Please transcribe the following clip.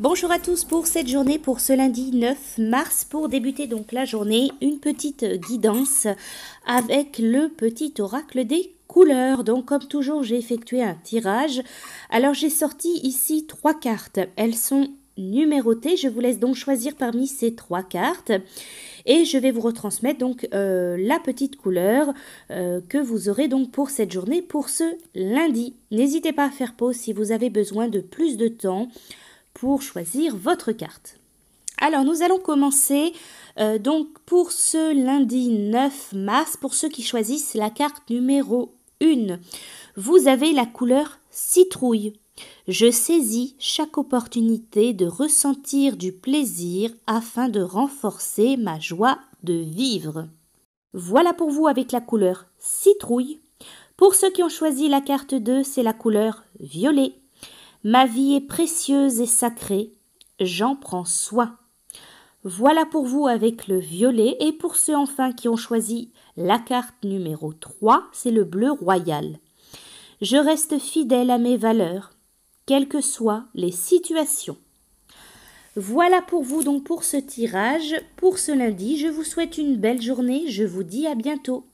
Bonjour à tous pour cette journée, pour ce lundi 9 mars, pour débuter donc la journée, une petite guidance avec le petit oracle des couleurs. Donc comme toujours, j'ai effectué un tirage. Alors j'ai sorti ici trois cartes. Elles sont numérotées. Je vous laisse donc choisir parmi ces trois cartes et je vais vous retransmettre donc euh, la petite couleur euh, que vous aurez donc pour cette journée, pour ce lundi. N'hésitez pas à faire pause si vous avez besoin de plus de temps pour choisir votre carte. Alors nous allons commencer euh, donc pour ce lundi 9 mars, pour ceux qui choisissent la carte numéro 1. Vous avez la couleur citrouille. Je saisis chaque opportunité de ressentir du plaisir afin de renforcer ma joie de vivre. Voilà pour vous avec la couleur citrouille. Pour ceux qui ont choisi la carte 2, c'est la couleur violet. Ma vie est précieuse et sacrée, j'en prends soin. Voilà pour vous avec le violet et pour ceux enfin qui ont choisi la carte numéro 3, c'est le bleu royal. Je reste fidèle à mes valeurs, quelles que soient les situations. Voilà pour vous donc pour ce tirage, pour ce lundi. Je vous souhaite une belle journée, je vous dis à bientôt.